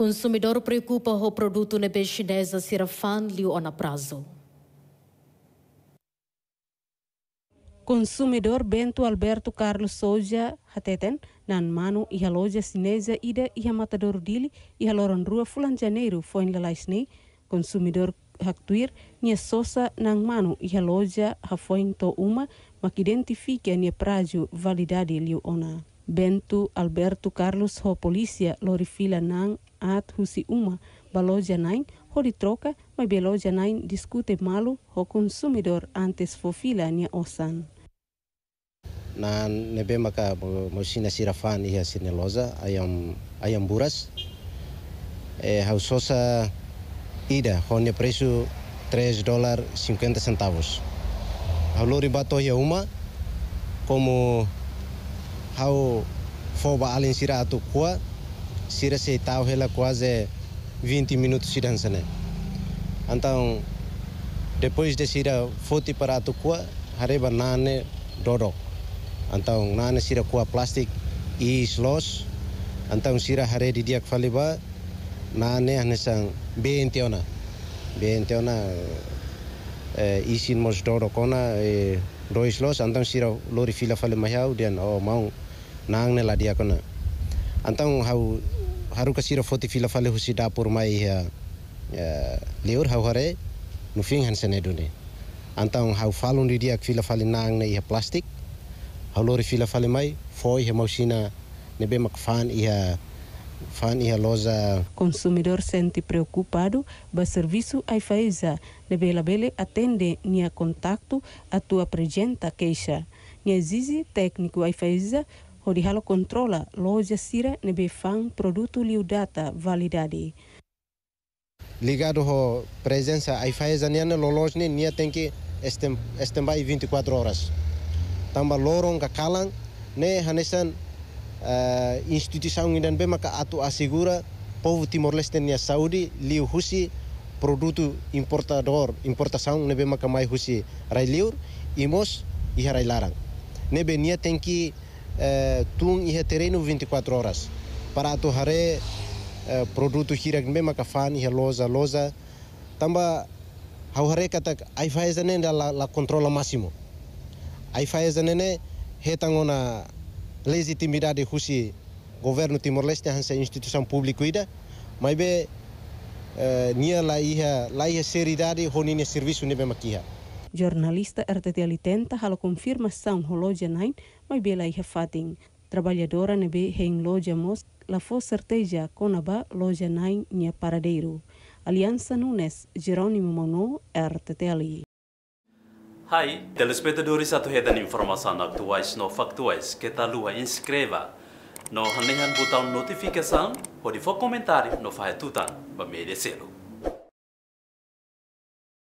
Consumidor preocupa o produto na B chinesa Sirafan fanlio ou na prazo. Consumidor Bento Alberto Carlos Soja Hateten, nan mano e a loja chinesa ida e a matador dili e a loran rua fulan janeiro foi em Lalaisnei. Consumidor Haktuir, nia sosa nan mano e a loja ha to uma, mas que a nia prazo validade liu ona. bentu Alberto Carlos ho polícia lori fila nang at husi uma baloja nain ho di troca ma beloja nain discute malu ho consumidor antes fo fila nia osan. Na nebe maka mosina sirafan iha sineloza ayam ayam buras eh, hausosa ida honia preço 3 dólares 50 centavos. Halori bato ia uma como hau foba alin sira atu kua sira se tau hela kua ze 20 minutos sidan sene então depois de sira foti para atu kua hareba nane dodok então nane sira kua plastik i slos então sira hare di diak faliba nane hanesang bentiona bentiona eh, isin mos dodok ona eh, dois los então sira lori fila mahiau mahau oh mau nang ne ladia kona antang hau haru kasiro foti fila fale husi dapur mai ya leor hau hare nufing han dune antang hau falun di dia fila fale nang ne ya plastik hau lori fila fale mai foi he mausina nebe makfan ia Consumidor senti preocupado, ba servisu ai faiza, nebela labele atende nia kontaktu atua prejenta keisha Nia zizi técnico Aifaiza, hodi halo kontrola lo jasira ne be fang liu data validade ligado ho presença ai faz aniana lo ne nia tem que estem estembai 24 e horas tamba lorong ka kalang ne hanesan uh, eh, instituição indan be maka atu asigura povo timor leste nia saudi liu husi produto importador importação nebe maka mai husi rai railiur imos iharai larang nebe nia tem ε, του είχε 24 ώρες. Παρά το χαρέ ε, προδούτου χείρα με μακαφάν, είχε λόζα, λόζα. Τάμπα, ο χαρέ κατά, αϊφάες δεν είναι λα, κοντρόλα μάσιμο. Αϊφάες δεν είναι, ήταν να λέζει τη μοιρά τη χούση γοβέρνου Τιμορλέστη, αν σε ινστιτούσαν πούβλικο είδα, μα είπε, ε, νία λα είχε, λα είχε σε ριδάρι, χωνίνε σερβίσουν είπε μακίχα. Jornalista RTT80 hala confirmação holoja nain, mas bela e refatin. Trabalhadora nebe hein loja mos, la fo certeja conaba loja nain nha paradeiro. Aliança Nunes, Jerônimo Mono, RTTLI. Hai, telespectadores atuhetan informação atuais no factuais que tá lua inscreva. No hanehan botão notificação, pode for comentário no fahetutan, ba merecelo.